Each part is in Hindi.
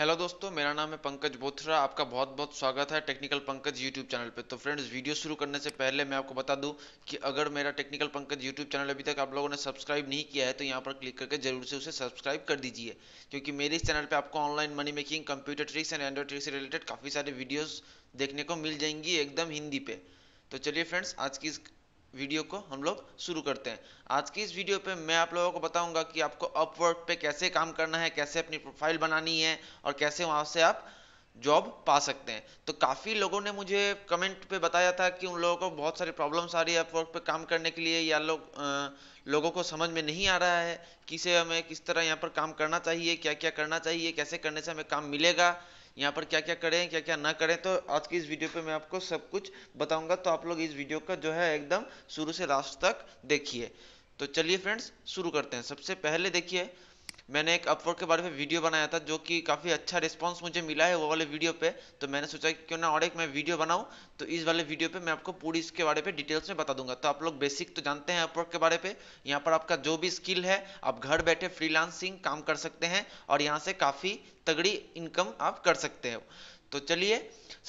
हेलो दोस्तों मेरा नाम है पंकज बोथरा आपका बहुत बहुत स्वागत है टेक्निकल पंकज यूट्यूब चैनल पे तो फ्रेंड्स वीडियो शुरू करने से पहले मैं आपको बता दूं कि अगर मेरा टेक्निकल पंकज यूट्यूब चैनल अभी तक आप लोगों ने सब्सक्राइब नहीं किया है तो यहाँ पर क्लिक करके जरूर से उसे सब्सक्राइब कर दीजिए क्योंकि मेरे इस चैनल पर आपको online money making computer tricks and android tricks से रिलेटेड काफ़ी सारे वीडियोज़ देखने को मिल जाएंगी एकदम हिंदी पे तो चलिए फ्रेंड्स आज की इस वीडियो को हम लोग शुरू करते हैं आज की इस वीडियो पे मैं आप लोगों को बताऊंगा कि आपको अपवर्क पे कैसे काम करना है कैसे अपनी प्रोफाइल बनानी है और कैसे वहां से आप जॉब पा सकते हैं तो काफ़ी लोगों ने मुझे कमेंट पे बताया था कि उन लोगों को बहुत सारी प्रॉब्लम्स आ रही है अपवर्क पे काम करने के लिए या लोग लोगों को समझ में नहीं आ रहा है किसे हमें किस तरह यहाँ पर काम करना चाहिए क्या क्या करना चाहिए कैसे करने से हमें काम मिलेगा यहाँ पर क्या क्या करें क्या क्या ना करें तो आज की इस वीडियो पे मैं आपको सब कुछ बताऊंगा तो आप लोग इस वीडियो का जो है एकदम शुरू से लास्ट तक देखिए तो चलिए फ्रेंड्स शुरू करते हैं सबसे पहले देखिए मैंने एक अपवर्क के बारे में वीडियो बनाया था जो कि काफ़ी अच्छा रिस्पांस मुझे मिला है वो वाले वीडियो पे तो मैंने सोचा कि क्यों ना और एक मैं वीडियो बनाऊं तो इस वाले वीडियो पे मैं आपको पूरी इसके बारे में डिटेल्स में बता दूंगा तो आप लोग बेसिक तो जानते हैं अपवर्क के बारे में यहाँ पर आपका जो भी स्किल है आप घर बैठे फ्रीलांसिंग काम कर सकते हैं और यहाँ से काफ़ी तगड़ी इनकम आप कर सकते हो तो चलिए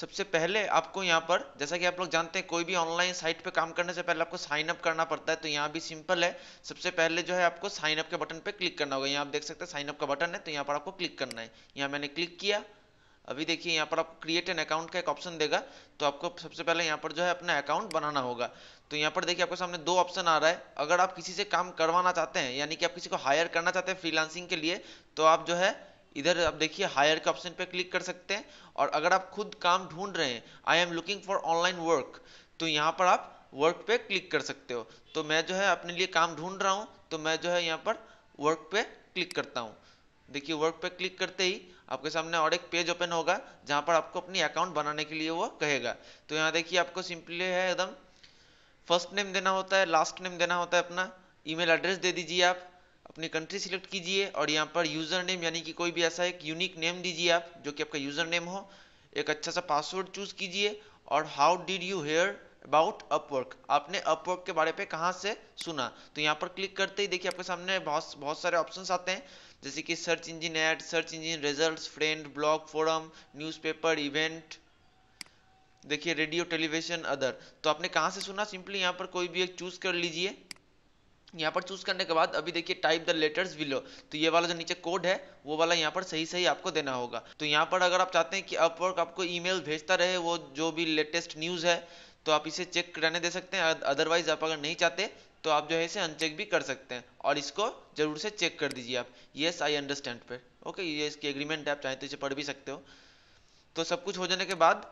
सबसे पहले आपको यहाँ पर जैसा कि आप लोग जानते हैं कोई भी ऑनलाइन साइट पे काम करने से पहले आपको साइन अप करना पड़ता है तो यहाँ भी सिंपल है सबसे पहले जो है आपको साइन अप के बटन पे क्लिक करना होगा यहाँ आप देख सकते हैं साइन अप का बटन है तो यहाँ पर आपको क्लिक करना है यहाँ मैंने क्लिक किया अभी देखिए यहाँ पर आपको क्रिएट एन अकाउंट का एक ऑप्शन देगा तो आपको सबसे पहले यहाँ पर जो है अपना अकाउंट बनाना होगा तो यहाँ पर देखिए आपके सामने दो ऑप्शन आ रहा है अगर आप किसी से काम करवाना चाहते हैं यानी कि आप किसी को हायर करना चाहते हैं फ्रीलांसिंग के लिए तो आप जो है इधर आप देखिए हायर के ऑप्शन पे क्लिक कर सकते हैं और अगर आप खुद काम ढूंढ रहे हैं I am looking for online work तो यहाँ पर आप वर्क पे क्लिक कर सकते हो तो मैं जो है अपने लिए काम ढूंढ रहा हूँ तो मैं जो है यहाँ पर वर्क पे क्लिक करता हूँ देखिए वर्क पे क्लिक करते ही आपके सामने और एक पेज ओपन होगा जहाँ पर आपको अपनी अकाउंट बनाने के लिए वो कहेगा तो यहाँ देखिए आपको सिंपली है एकदम फर्स्ट नेम देना होता है लास्ट नेम देना होता है अपना ईमेल एड्रेस दे दीजिए आप अपनी कंट्री सिलेक्ट कीजिए और यहाँ पर यूज़र नेम यानी कि कोई भी ऐसा एक यूनिक नेम दीजिए आप जो कि आपका यूज़र नेम हो एक अच्छा सा पासवर्ड चूज़ कीजिए और how did you hear about Upwork आपने अपवर्क के बारे पे कहाँ से सुना तो यहाँ पर क्लिक करते ही देखिए आपके सामने बहुत बहुत सारे ऑप्शंस आते हैं जैसे कि search engine ad search engine results friend blog forum newspaper event देखिए रेडियो टेलीविजन अदर तो आपने कहाँ से सुना सिंपली यहाँ पर कोई भी एक चूज़ कर लीजिए यहाँ पर चूज करने के बाद अभी देखिए टाइप द लेटर्स बिलो तो ये वाला जो नीचे कोड है वो वाला यहाँ पर सही सही आपको देना होगा तो यहाँ पर अगर आप चाहते हैं कि अपवर्क आपको ईमेल भेजता रहे वो जो भी लेटेस्ट न्यूज़ है तो आप इसे चेक करने दे सकते हैं अदरवाइज आप अगर नहीं चाहते तो आप जो है इसे अनचेक भी कर सकते हैं और इसको जरूर से चेक कर दीजिए आप येस आई अंडरस्टैंड पे ओके ये इसकी एग्रीमेंट है आप चाहें तो इसे पढ़ भी सकते हो तो सब कुछ हो जाने के बाद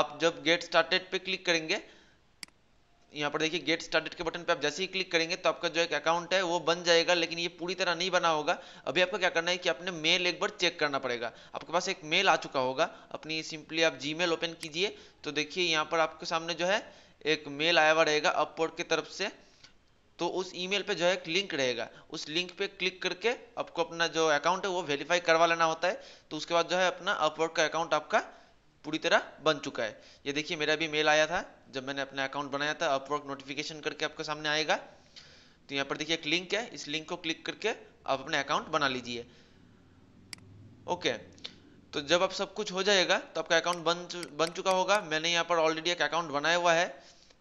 आप जब गेट स्टार्टेड पे क्लिक करेंगे यहाँ पर देखिए गेट स्टार्टेड के बटन पे आप जैसे ही क्लिक करेंगे तो आपका जो एक अकाउंट है वो बन जाएगा लेकिन ये पूरी तरह नहीं बना होगा अभी आपको क्या करना है कि अपने मेल एक बार चेक करना पड़ेगा आपके पास एक मेल आ चुका होगा अपनी सिंपली आप जी ओपन कीजिए तो देखिए यहाँ पर आपके सामने जो है एक मेल आया हुआ रहेगा अपवर्ड की तरफ से तो उस ईमेल पे जो है एक लिंक रहेगा उस लिंक पे क्लिक करके आपको अपना जो अकाउंट है वो वेरीफाई करवा लेना होता है तो उसके बाद जो है अपना अपवर्ड का अकाउंट आपका पूरी तरह बन चुका है ये देखिए मेरा भी मेल आया था जब मैंने अपना अकाउंट बनाया था अपवर्क नोटिफिकेशन करके आपके सामने आएगा तो यहाँ पर देखिए एक लिंक है इस लिंक को क्लिक करके आप अपना अकाउंट बना लीजिए ओके तो जब आप सब कुछ हो जाएगा तो आपका अकाउंट बन बन चुका होगा मैंने यहाँ पर ऑलरेडी एक अकाउंट बनाया हुआ है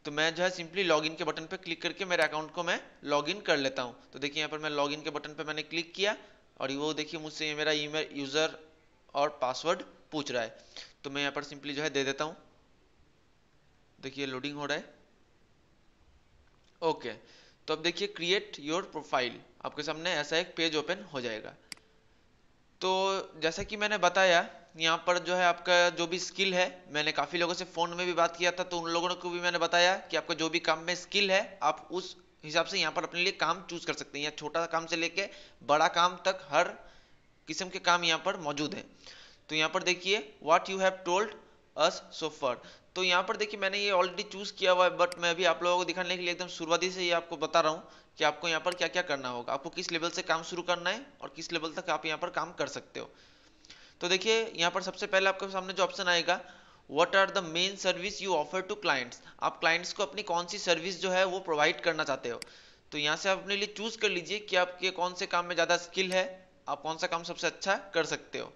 तो मैं जो है सिंपली लॉगिन के बटन पर क्लिक करके मेरे अकाउंट को मैं लॉगिन कर लेता हूँ तो देखिए यहाँ पर मैं लॉगिन के बटन पर मैंने क्लिक किया और वो देखिए मुझसे ये मेरा ईमेल यूज़र और पासवर्ड पूछ रहा है तो मैं यहाँ पर सिंपली जो है दे देता हूँ देखिए लोडिंग हो रहा है ओके तो अब देखिए क्रिएट योर प्रोफाइल आपके सामने ऐसा एक पेज ओपन हो जाएगा तो जैसा कि मैंने बताया यहाँ पर जो है आपका जो भी स्किल है मैंने काफ़ी लोगों से फ़ोन में भी बात किया था तो उन लोगों को भी मैंने बताया कि आपका जो भी काम में स्किल है आप उस हिसाब से यहाँ पर अपने लिए काम चूज कर सकते हैं या छोटा काम से लेके बड़ा काम तक हर किस्म के काम यहाँ पर मौजूद हैं तो यहाँ पर देखिए what you have told us so far तो यहाँ पर देखिए मैंने ये ऑलरेडी चूज किया हुआ है बट मैं अभी आप लोगों को दिखाने के लिए एकदम शुरुआती से ये आपको बता रहा हूँ कि आपको यहाँ पर क्या क्या करना होगा आपको किस लेवल से काम शुरू करना है और किस लेवल तक आप यहाँ पर काम कर सकते हो तो देखिए यहाँ पर सबसे पहले आपके सामने जो ऑप्शन आएगा what are the main service you offer to clients आप क्लाइंट्स को अपनी कौन सी सर्विस जो है वो प्रोवाइड करना चाहते हो तो यहाँ से आप अपने लिए चूज कर लीजिए कि आपके कौन से काम में ज़्यादा स्किल है आप कौन सा काम सबसे अच्छा कर सकते हो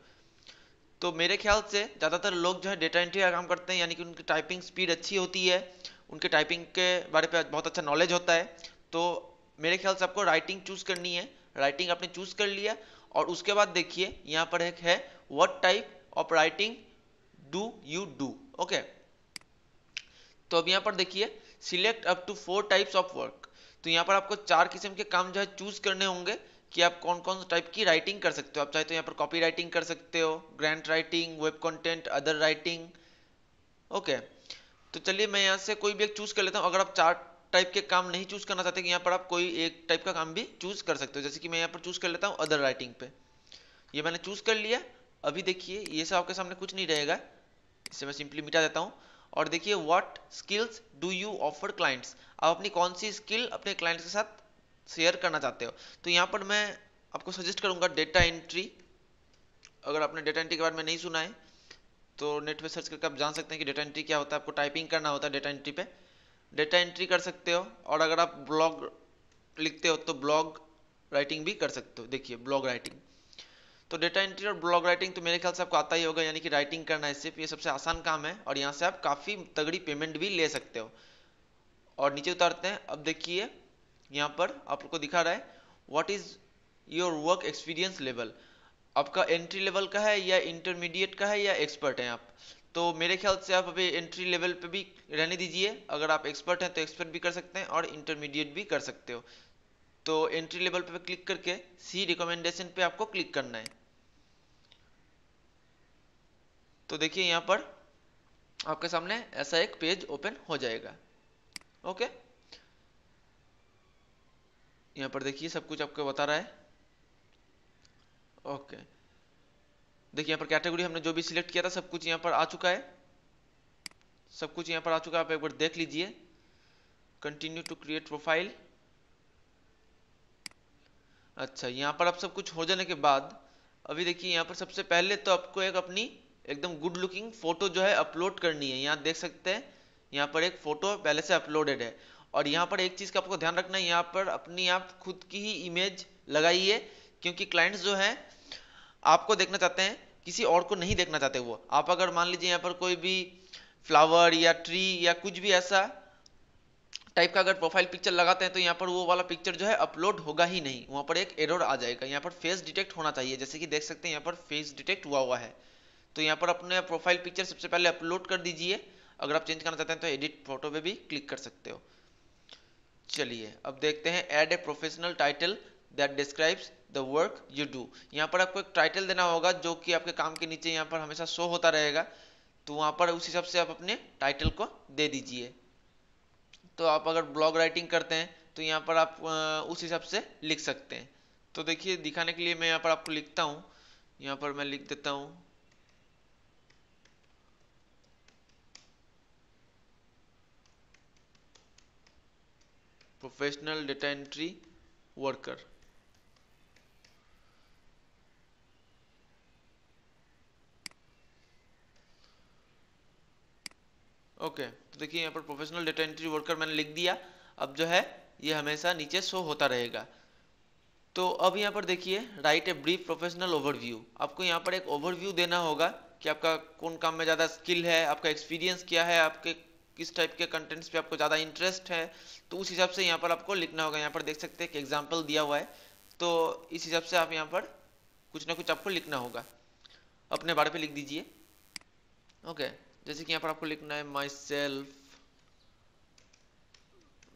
तो मेरे ख्याल से ज़्यादातर लोग जो है डेटा एंट्री का काम करते हैं यानी कि उनकी टाइपिंग स्पीड अच्छी होती है उनके टाइपिंग के बारे में बहुत अच्छा नॉलेज होता है तो मेरे ख्याल से आपको राइटिंग चूज करनी है राइटिंग आपने चूज कर लिया और उसके बाद देखिए यहाँ पर एक है what type of writing do you do okay तो अब यहाँ पर देखिए select up to four types of work तो यहाँ पर आपको चार किस्म के काम जो है चूज करने होंगे कि आप कौन कौन टाइप की राइटिंग कर सकते हो आप चाहे तो यहाँ पर कॉपी राइटिंग कर सकते हो grant writing web content other writing okay तो चलिए मैं यहाँ से कोई भी एक चूज कर लेता हूँ अगर आप चार टाइप के काम नहीं चूज करना चाहते यहाँ पर आप कोई एक टाइप का काम भी चूज कर सकते हो जैसे कि मैं यहाँ पर चूज कर लेता हूँ अदर राइटिंग पे ये मैंने चूज कर लिया अभी देखिए ये सब आपके सामने कुछ नहीं रहेगा इसे मैं सिंपली मिटा देता हूँ और देखिए what skills do you offer clients आप अपनी कौन सी स्किल अपने क्लाइंट्स के साथ शेयर करना चाहते हो तो यहाँ पर मैं आपको सजेस्ट करूँगा डेटा एंट्री अगर आपने डेटा एंट्री के बारे में नहीं सुना है तो नेट पर सर्च करके आप जान सकते हैं कि डेटा एंट्री क्या होता है आपको टाइपिंग करना होता है डेटा एंट्री पे डेटा एंट्री कर सकते हो और अगर आप ब्लॉग लिखते हो तो ब्लॉग राइटिंग भी कर सकते हो देखिए ब्लॉग राइटिंग तो डेटा एंट्री और ब्लॉग राइटिंग तो मेरे ख्याल से आपको आता ही होगा यानी कि राइटिंग करना है सिर्फ ये सबसे आसान काम है और यहाँ से आप काफ़ी तगड़ी पेमेंट भी ले सकते हो और नीचे उतारते हैं अब देखिए यहाँ पर आप लोग को दिखा रहा है what is your work experience level आपका एंट्री लेवल का है या इंटरमीडिएट का है या एक्सपर्ट हैं आप तो मेरे ख्याल से आप अभी एंट्री लेवल पे भी रहने दीजिए अगर आप एक्सपर्ट हैं तो एक्सपर्ट भी कर सकते हैं और इंटरमीडिएट भी कर सकते हो तो एंट्री लेवल पे क्लिक करके सी रिकमेंडेशन पे आपको क्लिक करना है तो देखिए यहाँ पर आपके सामने ऐसा एक पेज ओपन हो जाएगा ओके यहाँ पर देखिए सब कुछ आपको बता रहा है ओके देखिए यहाँ पर कैटेगरी हमने जो भी सिलेक्ट किया था सब कुछ यहाँ पर आ चुका है सब कुछ यहाँ पर आ चुका है आप एक बार देख लीजिए कंटिन्यू टू क्रिएट प्रोफाइल अच्छा यहाँ पर आप सब कुछ हो जाने के बाद अभी देखिए यहाँ पर सबसे पहले तो आपको एक अपनी एकदम गुड लुकिंग फोटो जो है अपलोड करनी है यहाँ देख सकते हैं यहाँ पर एक फोटो पहले से अपलोडेड है और यहाँ पर एक चीज़ का आपको ध्यान रखना है यहाँ पर अपनी आप खुद की ही इमेज लगाइए क्योंकि क्लाइंट्स जो हैं आपको देखना चाहते हैं किसी और को नहीं देखना चाहते वो आप अगर मान लीजिए यहाँ पर कोई भी फ्लावर या ट्री या कुछ भी ऐसा टाइप का अगर प्रोफाइल पिक्चर लगाते हैं तो यहाँ पर वो वाला पिक्चर जो है अपलोड होगा ही नहीं वहाँ पर एक एरर आ जाएगा यहाँ पर फेस डिटेक्ट होना चाहिए जैसे कि देख सकते हैं यहाँ पर फेस डिटेक्ट हुआ हुआ है तो यहाँ पर अपने प्रोफाइल पिक्चर सबसे पहले अपलोड कर दीजिए अगर आप चेंज करना चाहते हैं तो एडिट फोटो पर भी क्लिक कर सकते हो चलिए अब देखते हैं add a professional title that describes the work you do यहाँ पर आपको एक टाइटल देना होगा जो कि आपके काम के नीचे यहाँ पर हमेशा शो होता रहेगा तो वहाँ पर उस हिसाब से आप अपने टाइटल को दे दीजिए तो आप अगर ब्लॉग राइटिंग करते हैं तो यहाँ पर आप उस हिसाब से लिख सकते हैं तो देखिए दिखाने के लिए मैं यहाँ पर आपको लिखता हूँ यहाँ पर मैं लिख देता हूँ professional data entry worker okay तो देखिए यहाँ पर प्रोफेशनल डेटा एंट्री वर्कर मैंने लिख दिया अब जो है ये हमेशा नीचे शो होता रहेगा तो अब यहाँ पर देखिए write a brief professional overview आपको यहाँ पर एक ओवरव्यू देना होगा कि आपका कौन काम में ज़्यादा स्किल है आपका एक्सपीरियंस क्या है आपके किस टाइप के कंटेंट्स पे आपको ज़्यादा इंटरेस्ट है तो उस हिसाब से यहाँ पर आपको लिखना होगा यहाँ पर देख सकते हैं कि एग्जाम्पल दिया हुआ है तो इस हिसाब से आप यहाँ पर कुछ ना कुछ आपको लिखना होगा अपने बारे पे लिख दीजिए ओके जैसे कि यहाँ पर आपको लिखना है माई सेल्फ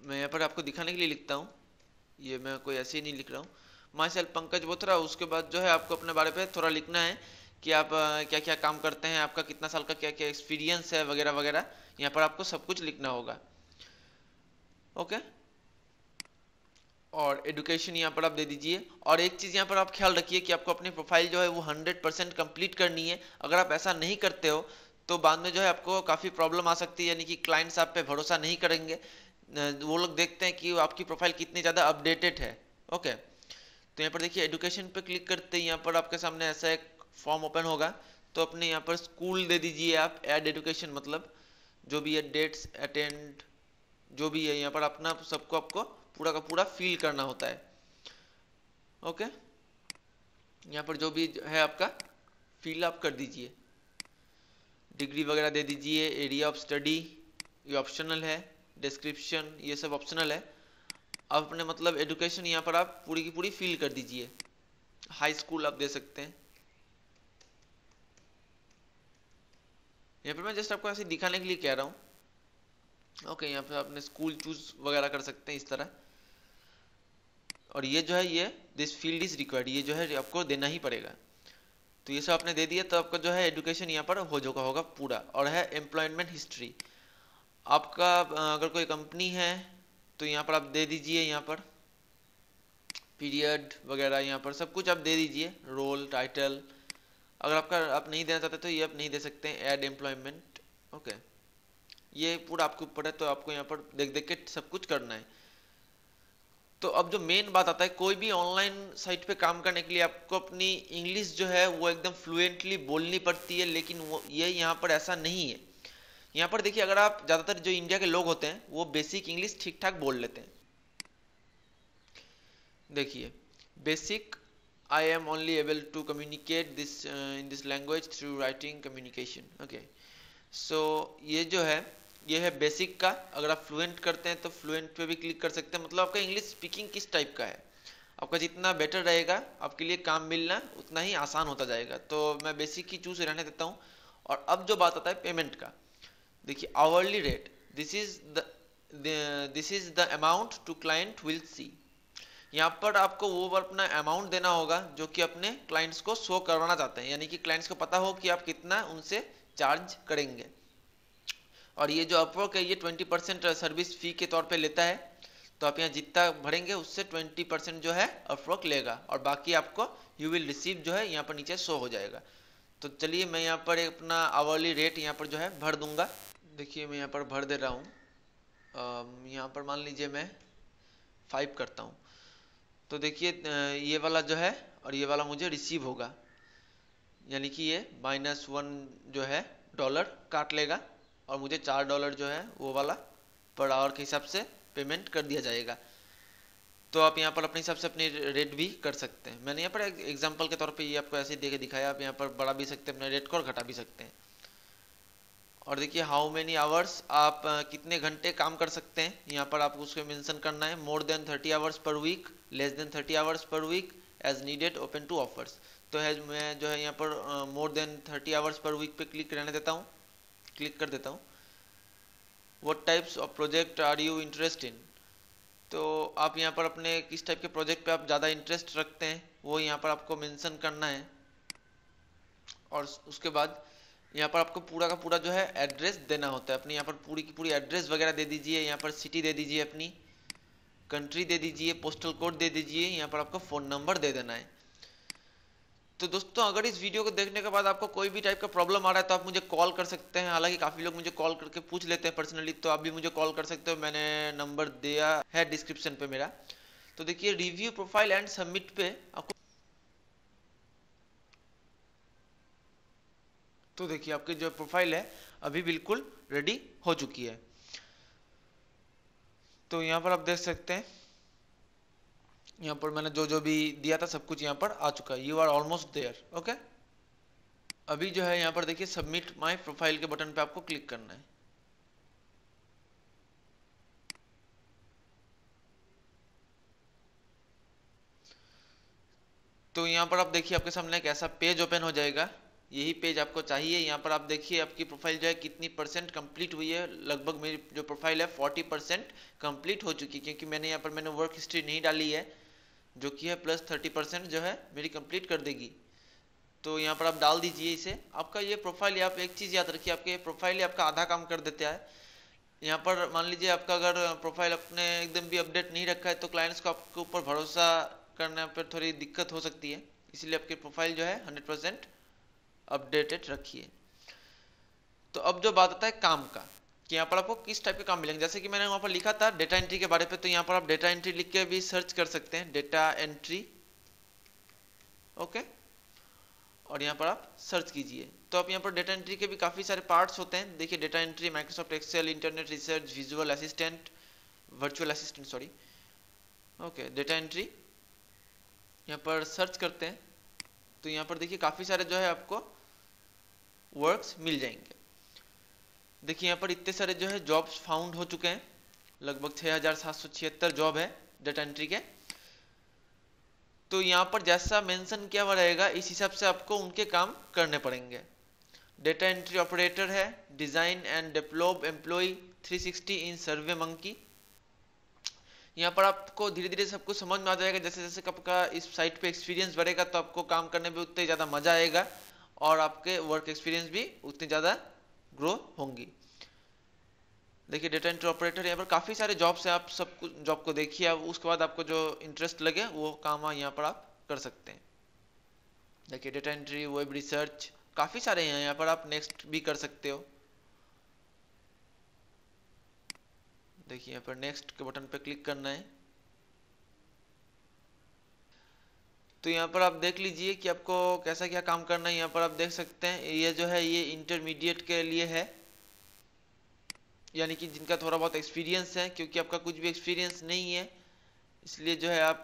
मैं यहाँ पर आपको दिखाने के लिए लिखता हूँ ये मैं कोई ऐसे ही नहीं लिख रहा हूँ माई सेल्फ पंकज बोथरा उसके बाद जो है आपको अपने बारे पर थोड़ा लिखना है कि आप क्या क्या काम करते हैं आपका कितना साल का क्या क्या एक्सपीरियंस है वगैरह वगैरह यहाँ पर आपको सब कुछ लिखना होगा ओके और एडुकेशन यहाँ पर आप दे दीजिए और एक चीज़ यहाँ पर आप ख्याल रखिए कि आपको अपनी प्रोफाइल जो है वो 100 परसेंट कम्प्लीट करनी है अगर आप ऐसा नहीं करते हो तो बाद में जो है आपको काफ़ी प्रॉब्लम आ सकती है यानी कि क्लाइंट्स आप पे भरोसा नहीं करेंगे वो लोग देखते हैं कि आपकी प्रोफाइल कितनी ज़्यादा अपडेटेड है ओके तो यहाँ पर देखिए एडुकेशन पर क्लिक करते ही यहाँ पर आपके सामने ऐसा एक फॉर्म ओपन होगा तो अपने यहाँ पर स्कूल दे दीजिए आप एड एडुकेशन मतलब जो भी है डेट्स अटेंड जो भी है यहाँ पर अपना सबको आपको पूरा का पूरा फिल करना होता है ओके यहाँ पर जो भी है आपका फिल आप कर दीजिए डिग्री वगैरह दे दीजिए एरिया ऑफ स्टडी ये ऑप्शनल है डिस्क्रिप्शन ये सब ऑप्शनल है आप अपने मतलब एजुकेशन यहाँ पर आप पूरी की पूरी फिल कर दीजिए हाई स्कूल आप दे सकते हैं यहाँ पर मैं जस्ट आपको ऐसे दिखाने के लिए कह रहा हूँ ओके यहाँ पर आपने स्कूल चूज वगैरह कर सकते हैं इस तरह और ये जो है ये दिस फील्ड इज रिक्वायर्ड ये जो है आपको देना ही पड़ेगा तो ये सब आपने दे दिया तो आपका जो है एजुकेशन यहाँ पर हो चुका होगा पूरा और है एम्प्लॉयमेंट हिस्ट्री आपका अगर कोई कंपनी है तो यहाँ पर आप दे दीजिए यहाँ पर पीरियड वगैरह यहाँ पर सब कुछ आप दे दीजिए रोल टाइटल अगर आपका आप नहीं देना चाहते तो ये आप नहीं दे सकते हैं एड एम्प्लॉयमेंट ओके ये पूरा आपके ऊपर है तो आपको यहाँ पर देख देख के सब कुछ करना है तो अब जो मेन बात आता है कोई भी ऑनलाइन साइट पे काम करने के लिए आपको अपनी इंग्लिश जो है वो एकदम फ्लुएंटली बोलनी पड़ती है लेकिन वो ये यहाँ पर ऐसा नहीं है यहाँ पर देखिए अगर आप ज़्यादातर जो इंडिया के लोग होते हैं वो बेसिक इंग्लिश ठीक ठाक बोल लेते हैं देखिए basic I am only able to communicate this uh, in this language through writing communication. Okay. So so, ये जो है ये है बेसिक का अगर आप fluent करते हैं तो फ्लुएंट पे भी क्लिक कर सकते हैं मतलब आपका इंग्लिश स्पीकिंग किस टाइप का है आपका जितना बेटर रहेगा आपके लिए काम मिलना उतना ही आसान होता जाएगा तो मैं बेसिक ही चूज रहने देता हूँ और अब जो बात आता है पेमेंट का देखिए hourly rate this is the this is the amount to client will see यहाँ पर आपको वो अपना अमाउंट देना होगा जो कि अपने क्लाइंट्स को शो करवाना चाहते हैं यानी कि क्लाइंट्स को पता हो कि आप कितना उनसे चार्ज करेंगे और ये जो अपवर्क है ये ट्वेंटी परसेंट सर्विस फी के तौर पे लेता है तो आप यहाँ जितना भरेंगे उससे ट्वेंटी परसेंट जो है अपवर्क लेगा और बाकी आपको यू विल रिसीव जो है यहाँ पर नीचे शो हो जाएगा तो चलिए मैं यहाँ पर अपना आवर्ली रेट यहाँ पर जो है भर दूंगा देखिए मैं यहाँ पर भर दे रहा हूँ यहाँ पर मान लीजिए मैं फाइव करता हूँ तो देखिए ये वाला जो है और ये वाला मुझे रिसीव होगा यानी कि ये माइनस वन जो है डॉलर काट लेगा और मुझे चार डॉलर जो है वो वाला पर आवर के हिसाब से पेमेंट कर दिया जाएगा तो आप यहाँ पर अपने हिसाब से अपनी रेट भी कर सकते हैं मैंने यहाँ पर एग्जाम्पल के तौर पे ये आपको ऐसे देखे दिखाया आप यहाँ पर बढ़ा भी सकते हैं अपने रेट को और घटा भी सकते हैं और देखिए हाउ मेनी आवर्स आप कितने घंटे काम कर सकते हैं यहाँ पर आपको उसके मेंशन करना है more than thirty hours per week less than thirty hours per week as needed open to offers तो है मैं जो है यहाँ पर more than thirty hours per week पे क्लिक रहने देता हूँ क्लिक कर देता हूँ what types of project are you interest in तो आप यहाँ पर अपने किस टाइप के प्रोजेक्ट पे आप ज़्यादा इंटरेस्ट रखते हैं वो यहाँ पर आपको मेंशन करना है और उसके बाद यहाँ पर आपको पूरा का पूरा जो है एड्रेस देना होता है अपनी यहाँ पर पूरी की पूरी एड्रेस वगैरह दे दीजिए यहाँ पर सिटी दे दीजिए अपनी कंट्री दे दीजिए पोस्टल कोड दे दीजिए यहाँ पर आपको फ़ोन नंबर दे देना है तो दोस्तों अगर इस वीडियो को देखने के बाद आपको कोई भी टाइप का प्रॉब्लम आ रहा है तो आप मुझे कॉल कर सकते हैं हालांकि काफ़ी लोग मुझे कॉल करके पूछ लेते हैं पर्सनली तो आप भी मुझे कॉल कर सकते हो मैंने नंबर दिया है डिस्क्रिप्शन पे मेरा तो देखिए रिव्यू प्रोफाइल एंड सबमिट पे आपको तो देखिए आपकी जो प्रोफाइल है अभी बिल्कुल रेडी हो चुकी है तो यहाँ पर आप देख सकते हैं यहाँ पर मैंने जो जो भी दिया था सब कुछ यहाँ पर आ चुका है you are almost there okay अभी जो है यहाँ पर देखिए सबमिट माय प्रोफाइल के बटन पे आपको क्लिक करना है तो यहाँ पर आप देखिए आपके सामने एक ऐसा पेज ओपन हो जाएगा यही पेज आपको चाहिए यहाँ पर आप देखिए आपकी प्रोफाइल जो है कितनी परसेंट कंप्लीट हुई है लगभग मेरी जो प्रोफाइल है फोर्टी परसेंट कम्प्लीट हो चुकी है क्योंकि मैंने यहाँ पर मैंने वर्क हिस्ट्री नहीं डाली है जो कि है प्लस थर्टी परसेंट जो है मेरी कंप्लीट कर देगी तो यहाँ पर आप डाल दीजिए इसे आपका ये प्रोफाइल आप एक चीज़ याद रखिए आपके प्रोफाइल आपका आधा काम कर देता है यहाँ पर मान लीजिए आपका अगर प्रोफाइल अपने एकदम भी अपडेट नहीं रखा है तो क्लाइंट्स को आपके ऊपर भरोसा करने पर थोड़ी दिक्कत हो सकती है इसलिए आपकी प्रोफाइल जो है हंड्रेड परसेंट अपडेटेड रखिए तो अब जो बात आता है काम का कि यहाँ पर आपको किस टाइप के काम मिलेंगे जैसे कि मैंने वहाँ पर लिखा था डेटा एंट्री के बारे पे तो यहाँ पर आप डेटा एंट्री लिख के भी सर्च कर सकते हैं डेटा एंट्री ओके और यहाँ पर आप सर्च कीजिए तो आप यहाँ पर डेटा एंट्री के भी काफ़ी सारे पार्ट्स होते हैं देखिए data entry Microsoft Excel internet research visual assistant virtual assistant sorry okay data entry यहाँ पर सर्च करते हैं तो यहाँ पर देखिए काफ़ी सारे जो है आपको वर्क्स मिल जाएंगे देखिए यहाँ पर इतने सारे जो है जॉब्स फाउंड हो चुके हैं लगभग छः जॉब है डेटा एंट्री के तो यहाँ पर जैसा मेंशन किया हुआ रहेगा इस हिसाब से आपको उनके काम करने पड़ेंगे डेटा एंट्री ऑपरेटर है design and develop employ 360 in SurveyMonkey यहाँ पर आपको धीरे धीरे सब कुछ समझ में आ जाएगा जैसे जैसे आपका इस साइट पे एक्सपीरियंस बढ़ेगा तो आपको काम करने में उतना ज़्यादा मजा आएगा और आपके वर्क एक्सपीरियंस भी उतनी ज़्यादा ग्रो होंगी देखिए डेटा एंट्री ऑपरेटर यहाँ पर काफ़ी सारे जॉब्स हैं आप सब कुछ जॉब को देखिए अब उसके बाद आपको जो इंटरेस्ट लगे वो काम यहाँ पर आप कर सकते हैं देखिए डेटा एंट्री वेब रिसर्च काफ़ी सारे हैं यहाँ पर आप नेक्स्ट भी कर सकते हो देखिए यहाँ पर नेक्स्ट के बटन पर क्लिक करना है तो यहाँ पर आप देख लीजिए कि आपको कैसा क्या काम करना है यहाँ पर आप देख सकते हैं ये जो है ये इंटरमीडिएट के लिए है यानी कि जिनका थोड़ा बहुत एक्सपीरियंस है क्योंकि आपका कुछ भी एक्सपीरियंस नहीं है इसलिए जो है आप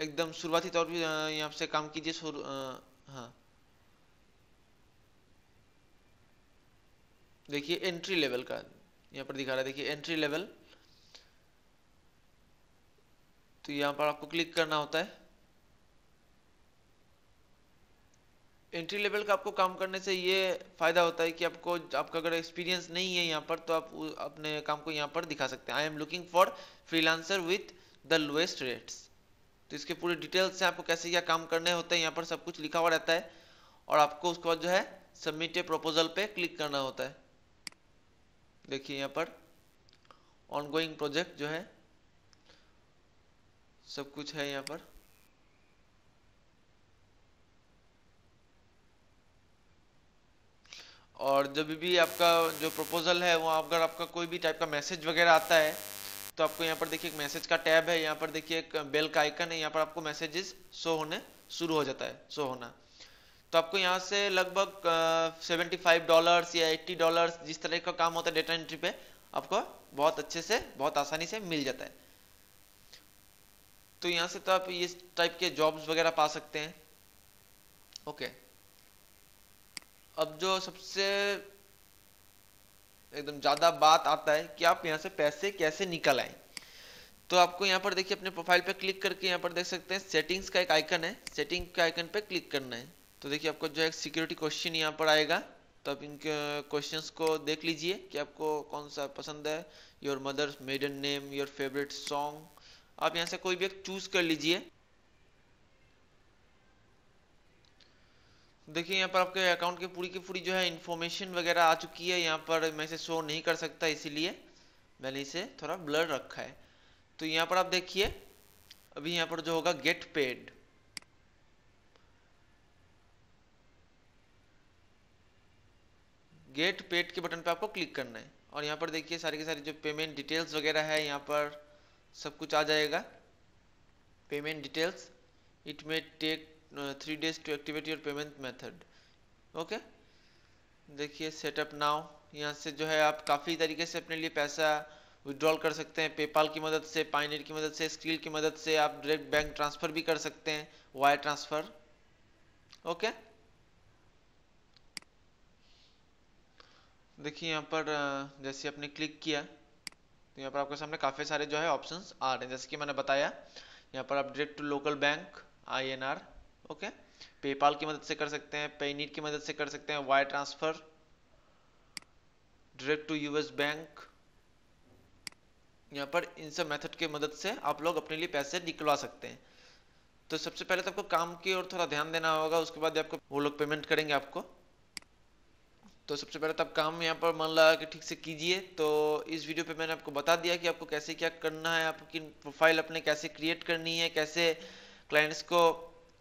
एकदम शुरुआती तौर पर यहाँ से काम कीजिए शुरू हाँ देखिए एंट्री लेवल का यहाँ पर दिखा रहा है देखिए एंट्री लेवल तो यहाँ पर आपको क्लिक करना होता है एंट्री लेवल का आपको काम करने से ये फ़ायदा होता है कि आपको आपका अगर एक्सपीरियंस नहीं है यहाँ पर तो आप अपने काम को यहाँ पर दिखा सकते हैं I am looking for freelancer with the lowest rates तो इसके पूरे डिटेल्स से आपको कैसे क्या काम करने होते हैं यहाँ पर सब कुछ लिखा हुआ रहता है और आपको उसके बाद जो है सबमिट ए प्रपोजल पर क्लिक करना होता है देखिए यहाँ पर ऑनगोइंग प्रोजेक्ट जो है सब कुछ है यहाँ पर और जब भी आपका जो प्रपोजल है वहाँ अगर आपका कोई भी टाइप का मैसेज वगैरह आता है तो आपको यहाँ पर देखिए एक मैसेज का टैब है यहाँ पर देखिए एक बेल का आइकन है यहाँ पर आपको मैसेजेस शो होने शुरू हो जाता है शो होना तो आपको यहाँ से लगभग सेवेंटी फाइव डॉलर्स या एट्टी डॉलर्स जिस तरह का काम होता है डेटा एंट्री पे आपको बहुत अच्छे से बहुत आसानी से मिल जाता है तो यहाँ से तो आप इस टाइप के जॉब्स वगैरह पा सकते हैं ओके okay. अब जो सबसे एकदम ज़्यादा बात आता है कि आप यहाँ से पैसे कैसे निकल आए तो आपको यहाँ पर देखिए अपने प्रोफाइल पे क्लिक करके यहाँ पर देख सकते हैं सेटिंग्स का एक आइकन है सेटिंग के आइकन पे क्लिक करना है तो देखिए आपको जो है सिक्योरिटी क्वेश्चन यहाँ पर आएगा तो आप इनके क्वेश्चन को देख लीजिए कि आपको कौन सा पसंद है your mother maiden name your favourite song आप यहाँ से कोई भी एक चूज कर लीजिए देखिए यहाँ पर आपके अकाउंट की पूरी की पूरी जो है इन्फॉर्मेशन वगैरह आ चुकी है यहाँ पर मैं इसे शो नहीं कर सकता इसीलिए मैंने इसे थोड़ा ब्लर रखा है तो यहाँ पर आप देखिए अभी यहाँ पर जो होगा गेट पेड गेट पेड के बटन पर आपको क्लिक करना है और यहाँ पर देखिए सारी की सारी जो पेमेंट डिटेल्स वगैरह है यहाँ पर सब कुछ आ जाएगा payment details it may take three days to activate your payment method okay देखिए सेटअप नाउ यहाँ से जो है आप काफ़ी तरीके से अपने लिए पैसा विदड्रॉल कर सकते हैं पेपाल की मदद से पाइनेट की मदद से स्किल की मदद से आप डायरेक्ट बैंक ट्रांसफ़र भी कर सकते हैं वायर ट्रांसफ़र ओके देखिए यहाँ पर जैसे आपने क्लिक किया तो यहाँ पर आपके सामने काफ़ी सारे जो है ऑप्शंस आ रहे हैं जैसे कि मैंने बताया यहाँ पर आप direct to local bank INR okay PayPal की मदद से कर सकते हैं पेनीट की मदद से कर सकते हैं wire transfer direct to US bank यहाँ पर इन सब मेथड के मदद से आप लोग अपने लिए पैसे निकलवा सकते हैं तो सबसे पहले तो आपको काम की ओर थोड़ा ध्यान देना होगा उसके बाद आपको वो लोग पेमेंट करेंगे आपको तो सबसे पहले तो आप काम यहाँ पर मन लगा कि ठीक से कीजिए तो इस वीडियो पे मैंने आपको बता दिया कि आपको कैसे क्या करना है आपकी प्रोफाइल अपने कैसे क्रिएट करनी है कैसे क्लाइंट्स को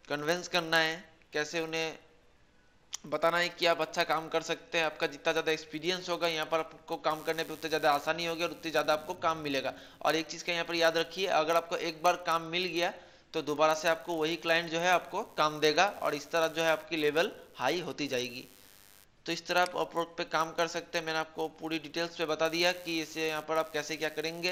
कन्वेंस करना है कैसे उन्हें बताना है कि आप अच्छा काम कर सकते हैं आपका जितना ज़्यादा एक्सपीरियंस होगा यहाँ पर आपको काम करने पे उतनी ज़्यादा आसानी होगी और उतनी ज़्यादा आपको काम मिलेगा और एक चीज़ का यहाँ पर याद रखिए अगर आपको एक बार काम मिल गया तो दोबारा से आपको वही क्लाइंट जो है आपको काम देगा और इस तरह जो है आपकी लेवल हाई होती जाएगी तो इस तरह आप अपवर्क पे काम कर सकते हैं मैंने आपको पूरी डिटेल्स पे बता दिया कि इसे यहाँ पर आप कैसे क्या करेंगे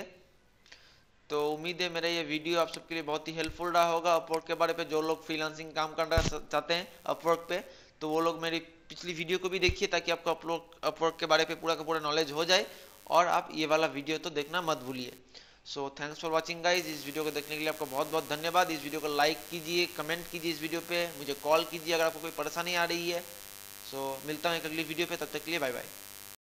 तो उम्मीद है मेरा ये वीडियो आप सबके लिए बहुत ही हेल्पफुल रहा होगा अपवर्क के बारे में जो लोग फ्रीलांसिंग काम करना चाहते हैं अपवर्क पे तो वो लोग मेरी पिछली वीडियो को भी देखिए ताकि आपको अपलोक अपवर्क के बारे में पूरा का पूरा नॉलेज हो जाए और आप ये वाला वीडियो तो देखना मत भूलिए so thanks for watching guys इस वीडियो को देखने के लिए आपका बहुत बहुत धन्यवाद इस वीडियो को लाइक कीजिए कमेंट कीजिए इस वीडियो पर मुझे कॉल कीजिए अगर आपको कोई परेशानी आ रही है सो मिलता हूँ एक अगली वीडियो पर तब तक के लिए बाय बाय